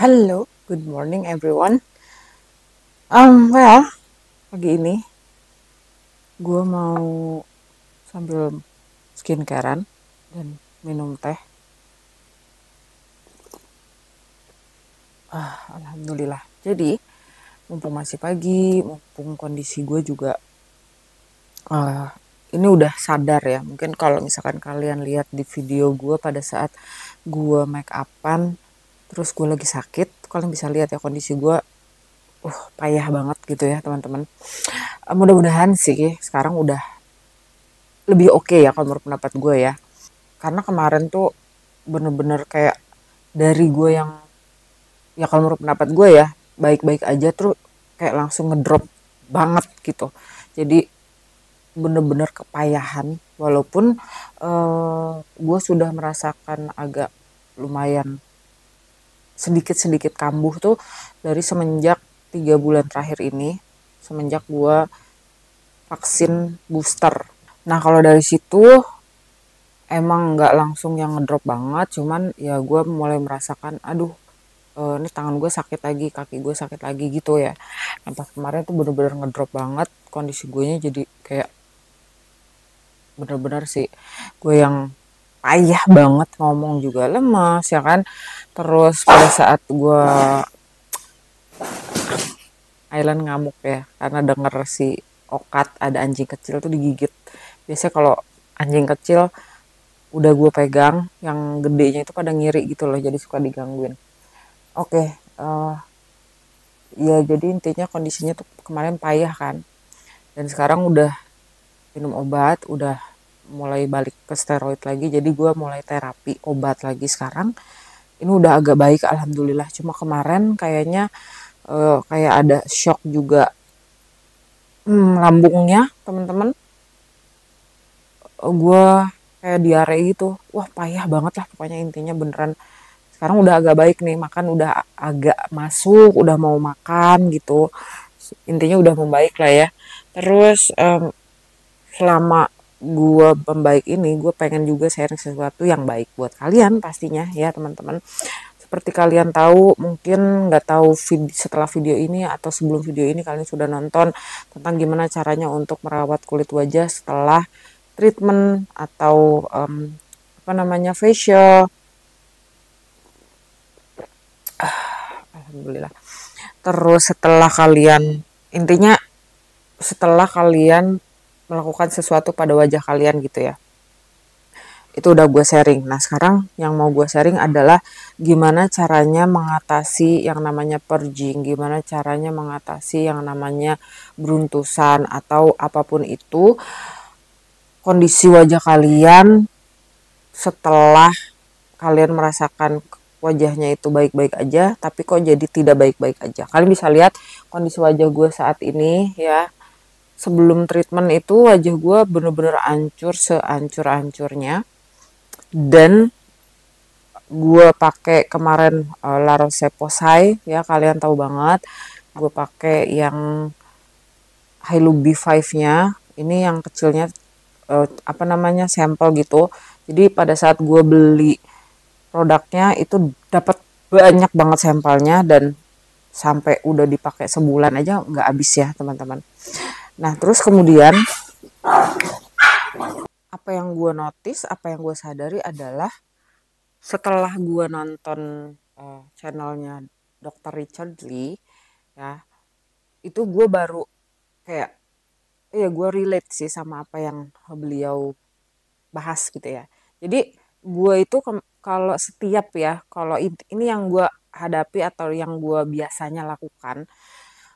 Hello, good morning everyone. Um, well, pagi ini gue mau sambil skincarean dan minum teh. Ah, alhamdulillah. Jadi, mumpung masih pagi, mumpung kondisi gue juga uh, ini udah sadar ya. Mungkin kalau misalkan kalian lihat di video gue pada saat gue make upan terus gue lagi sakit kalian bisa lihat ya kondisi gue uh payah banget gitu ya teman-teman uh, mudah-mudahan sih sekarang udah lebih oke okay ya kalau menurut pendapat gue ya karena kemarin tuh bener-bener kayak dari gue yang ya kalau menurut pendapat gue ya baik-baik aja terus kayak langsung ngedrop banget gitu jadi bener-bener kepayahan walaupun uh, gue sudah merasakan agak lumayan sedikit-sedikit kambuh tuh dari semenjak tiga bulan terakhir ini semenjak gue vaksin booster nah kalau dari situ emang nggak langsung yang ngedrop banget cuman ya gue mulai merasakan aduh eh, ini tangan gue sakit lagi kaki gue sakit lagi gitu ya nah pas kemarin tuh bener-bener ngedrop banget kondisi gue nya jadi kayak bener-bener sih gue yang payah banget ngomong juga lemas ya kan terus pada saat gue Island ngamuk ya karena denger si okat ada anjing kecil tuh digigit biasanya kalau anjing kecil udah gue pegang yang gedenya itu pada ngiri gitu loh jadi suka digangguin oke okay, uh, eh, ya jadi intinya kondisinya tuh kemarin payah kan dan sekarang udah minum obat udah mulai balik ke steroid lagi jadi gue mulai terapi obat lagi sekarang ini udah agak baik alhamdulillah cuma kemarin kayaknya uh, kayak ada shock juga hmm, lambungnya teman-teman uh, gue kayak diare gitu wah payah banget lah pokoknya intinya beneran sekarang udah agak baik nih makan udah agak masuk udah mau makan gitu intinya udah membaik lah ya terus um, selama gue pembaik ini gue pengen juga sharing sesuatu yang baik buat kalian pastinya ya teman-teman seperti kalian tahu mungkin nggak tahu vid setelah video ini atau sebelum video ini kalian sudah nonton tentang gimana caranya untuk merawat kulit wajah setelah treatment atau um, apa namanya facial ah, alhamdulillah terus setelah kalian intinya setelah kalian melakukan sesuatu pada wajah kalian gitu ya itu udah gue sharing. Nah sekarang yang mau gue sharing adalah gimana caranya mengatasi yang namanya purging, gimana caranya mengatasi yang namanya beruntusan atau apapun itu kondisi wajah kalian setelah kalian merasakan wajahnya itu baik-baik aja, tapi kok jadi tidak baik-baik aja. Kalian bisa lihat kondisi wajah gue saat ini ya sebelum treatment itu wajah gue bener-bener ancur seancur-ancurnya dan gue pakai kemarin uh, La Roche Posay ya kalian tahu banget gue pakai yang b 5-nya ini yang kecilnya uh, apa namanya sampel gitu jadi pada saat gue beli produknya itu dapat banyak banget sampelnya dan sampai udah dipakai sebulan aja nggak habis ya teman-teman Nah, terus kemudian apa yang gue notice, apa yang gue sadari adalah setelah gue nonton uh, channelnya Dr. Richard Lee, ya itu gue baru kayak ya gue relate sih sama apa yang beliau bahas gitu ya. Jadi gue itu kalau setiap ya, kalau ini yang gue hadapi atau yang gue biasanya lakukan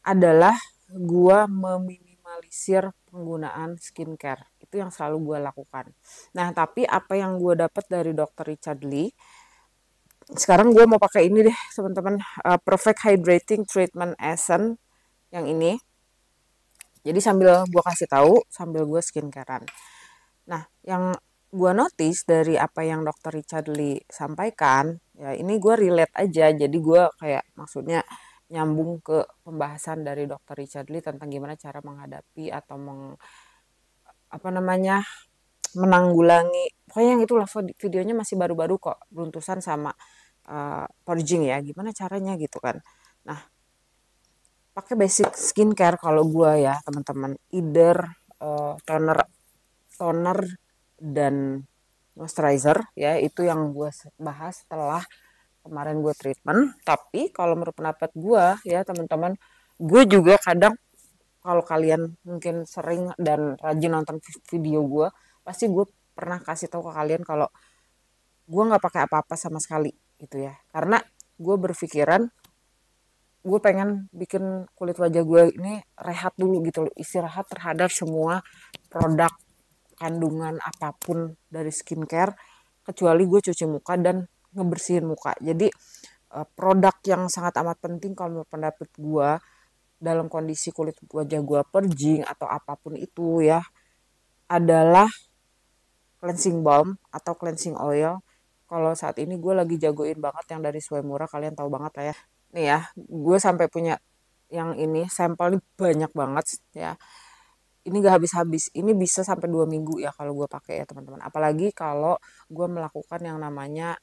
adalah gue memilih meminimalisir penggunaan skincare. Itu yang selalu gue lakukan. Nah, tapi apa yang gue dapat dari dokter Richard Lee, sekarang gue mau pakai ini deh, teman-teman. Uh, Perfect Hydrating Treatment Essence yang ini. Jadi sambil gue kasih tahu, sambil gue skincarean. Nah, yang gue notice dari apa yang dokter Richard Lee sampaikan, ya ini gue relate aja. Jadi gue kayak maksudnya nyambung ke pembahasan dari Dr. Richard Lee tentang gimana cara menghadapi atau meng apa namanya menanggulangi pokoknya yang itulah videonya masih baru-baru kok beruntusan sama uh, purging ya gimana caranya gitu kan nah pakai basic skincare kalau gue ya teman-teman either uh, toner toner dan moisturizer ya itu yang gue bahas setelah kemarin gue treatment tapi kalau menurut pendapat gue ya teman-teman gue juga kadang kalau kalian mungkin sering dan rajin nonton video gue pasti gue pernah kasih tahu ke kalian kalau gue nggak pakai apa-apa sama sekali gitu ya karena gue berpikiran gue pengen bikin kulit wajah gue ini rehat dulu gitu loh istirahat terhadap semua produk kandungan apapun dari skincare kecuali gue cuci muka dan ngebersihin muka jadi eh, produk yang sangat amat penting kalau menurut pendapat gue dalam kondisi kulit wajah gue perjing atau apapun itu ya adalah cleansing balm atau cleansing oil kalau saat ini gue lagi jagoin banget yang dari Sway Murah kalian tahu banget lah ya nih ya gue sampai punya yang ini sampel ini banyak banget ya ini gak habis-habis ini bisa sampai dua minggu ya kalau gue pakai ya teman-teman apalagi kalau gue melakukan yang namanya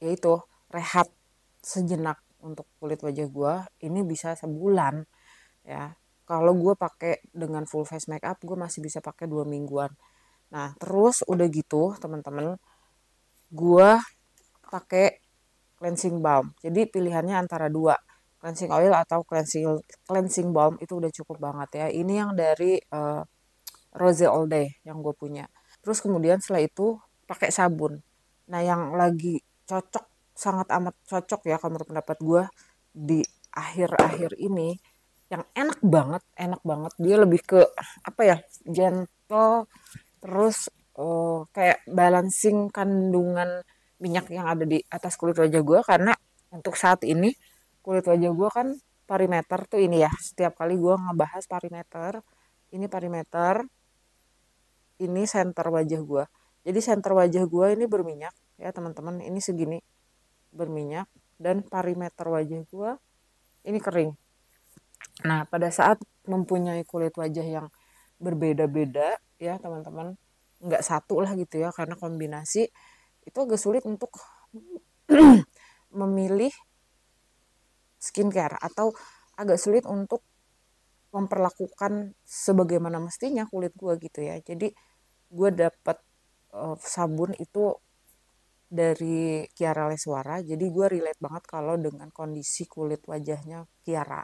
yaitu rehat sejenak untuk kulit wajah gue ini bisa sebulan ya kalau gue pakai dengan full face makeup gue masih bisa pakai dua mingguan nah terus udah gitu teman-teman gue pakai cleansing balm jadi pilihannya antara dua cleansing oil atau cleansing cleansing balm itu udah cukup banget ya ini yang dari uh, eh, Rose All Day yang gue punya terus kemudian setelah itu pakai sabun nah yang lagi cocok sangat amat cocok ya kalau menurut pendapat gue di akhir-akhir ini yang enak banget enak banget dia lebih ke apa ya gentle terus uh, kayak balancing kandungan minyak yang ada di atas kulit wajah gue karena untuk saat ini kulit wajah gue kan parimeter tuh ini ya setiap kali gue ngebahas parimeter ini parimeter ini center wajah gue jadi center wajah gue ini berminyak ya teman-teman ini segini berminyak dan parimeter wajah gue ini kering nah pada saat mempunyai kulit wajah yang berbeda-beda ya teman-teman nggak satu lah gitu ya karena kombinasi itu agak sulit untuk memilih skincare atau agak sulit untuk memperlakukan sebagaimana mestinya kulit gue gitu ya jadi gue dapat eh, sabun itu dari Kiara Leswara. Jadi gue relate banget kalau dengan kondisi kulit wajahnya Kiara.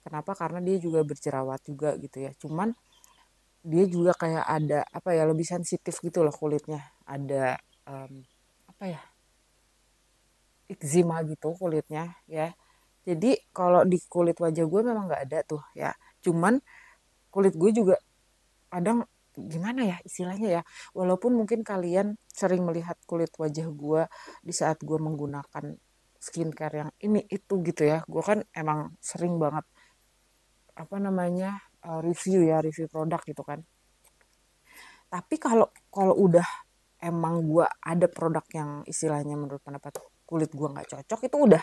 Kenapa? Karena dia juga berjerawat juga gitu ya. Cuman dia juga kayak ada apa ya lebih sensitif gitu loh kulitnya. Ada um, apa ya? Eczema gitu kulitnya ya. Jadi kalau di kulit wajah gue memang nggak ada tuh ya. Cuman kulit gue juga kadang gimana ya istilahnya ya walaupun mungkin kalian sering melihat kulit wajah gue di saat gue menggunakan skincare yang ini itu gitu ya gue kan emang sering banget apa namanya eh, review ya review produk gitu kan tapi kalau kalau udah emang gue ada produk yang istilahnya menurut pendapat kulit gue nggak cocok itu udah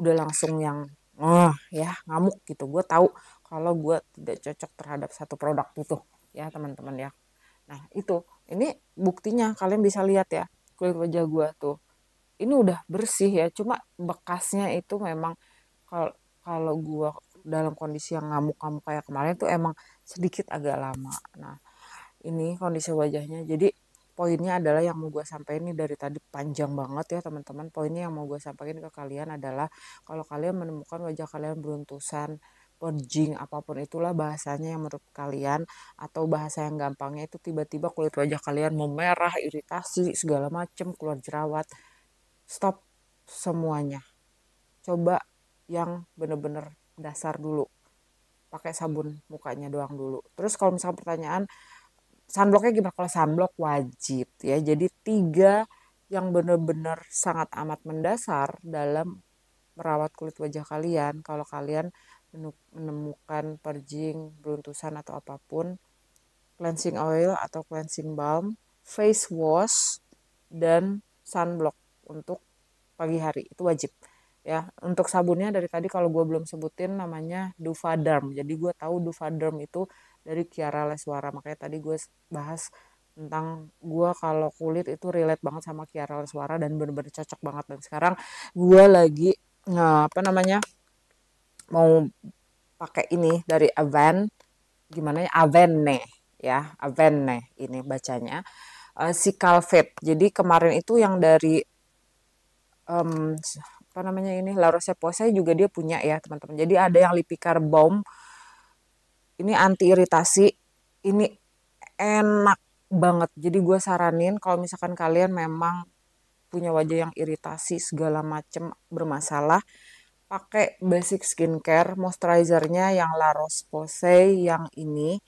udah langsung yang oh ya ngamuk gitu gue tahu kalau gue tidak cocok terhadap satu produk itu ya teman-teman ya nah itu ini buktinya kalian bisa lihat ya kulit wajah gue tuh ini udah bersih ya cuma bekasnya itu memang kalau kalau gue dalam kondisi yang ngamuk-ngamuk kayak kemarin tuh emang sedikit agak lama nah ini kondisi wajahnya jadi poinnya adalah yang mau gue sampaikan ini dari tadi panjang banget ya teman-teman poinnya yang mau gue sampaikan ke kalian adalah kalau kalian menemukan wajah kalian beruntusan purging apapun itulah bahasanya yang menurut kalian atau bahasa yang gampangnya itu tiba-tiba kulit wajah kalian memerah, iritasi, segala macem, keluar jerawat. Stop semuanya. Coba yang bener-bener dasar dulu. Pakai sabun mukanya doang dulu. Terus kalau misalnya pertanyaan, sunblocknya gimana? Kalau sunblock wajib ya. Jadi tiga yang bener-bener sangat amat mendasar dalam merawat kulit wajah kalian kalau kalian menemukan purging, beruntusan atau apapun, cleansing oil atau cleansing balm, face wash dan sunblock untuk pagi hari itu wajib ya untuk sabunnya dari tadi kalau gue belum sebutin namanya Duvaderm jadi gue tahu Duvaderm itu dari Kiara Leswara makanya tadi gue bahas tentang gue kalau kulit itu relate banget sama Kiara Leswara dan bener-bener cocok banget dan sekarang gue lagi nah, apa namanya mau pakai ini dari Aven gimana ya Avene ya Avene ini bacanya uh, si Calvet jadi kemarin itu yang dari um, apa namanya ini Laura Roche Posay juga dia punya ya teman-teman jadi ada yang Lipikar Balm ini anti iritasi ini enak banget jadi gue saranin kalau misalkan kalian memang punya wajah yang iritasi segala macem bermasalah pakai basic skincare moisturizernya yang La Roche-Posay yang ini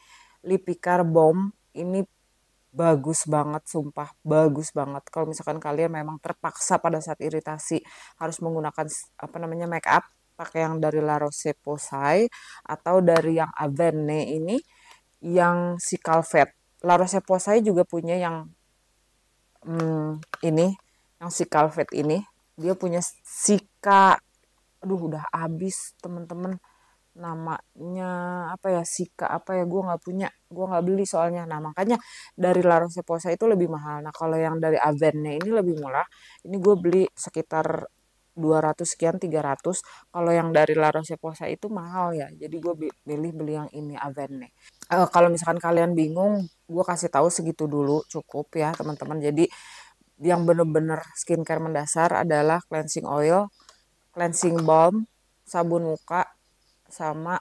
Lipikar Balm ini bagus banget sumpah bagus banget kalau misalkan kalian memang terpaksa pada saat iritasi harus menggunakan apa namanya make up pakai yang dari La Roche Posay atau dari yang Avene ini yang si Calvet La Roche Posay juga punya yang hmm, ini yang si Calvet ini dia punya Sika aduh udah abis temen-temen namanya apa ya Sika apa ya gue nggak punya gue nggak beli soalnya nah makanya dari larung seposa itu lebih mahal nah kalau yang dari Avennya ini lebih murah ini gue beli sekitar 200 sekian 300 kalau yang dari larung seposa itu mahal ya jadi gue beli beli yang ini Avene uh, eh, kalau misalkan kalian bingung gue kasih tahu segitu dulu cukup ya teman-teman jadi yang bener-bener skincare mendasar adalah cleansing oil cleansing balm, sabun muka, sama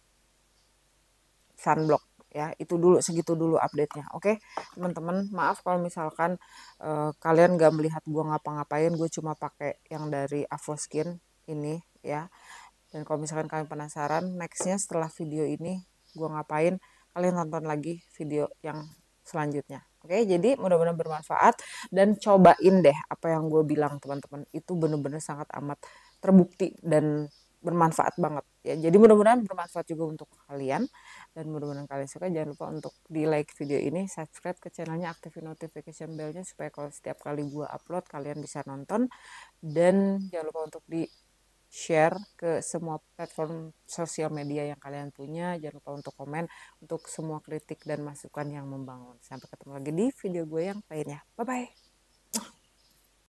sunblock ya itu dulu segitu dulu update-nya oke okay? teman-teman maaf kalau misalkan uh, kalian gak melihat gue ngapa-ngapain gue cuma pakai yang dari Avoskin ini ya dan kalau misalkan kalian penasaran nextnya setelah video ini gue ngapain kalian tonton lagi video yang selanjutnya oke okay? jadi mudah-mudahan bermanfaat dan cobain deh apa yang gue bilang teman-teman itu bener-bener sangat amat terbukti dan bermanfaat banget ya jadi mudah-mudahan bermanfaat juga untuk kalian dan mudah-mudahan kalian suka jangan lupa untuk di like video ini subscribe ke channelnya aktifin notification bellnya supaya kalau setiap kali gua upload kalian bisa nonton dan jangan lupa untuk di share ke semua platform sosial media yang kalian punya jangan lupa untuk komen untuk semua kritik dan masukan yang membangun sampai ketemu lagi di video gue yang lainnya bye bye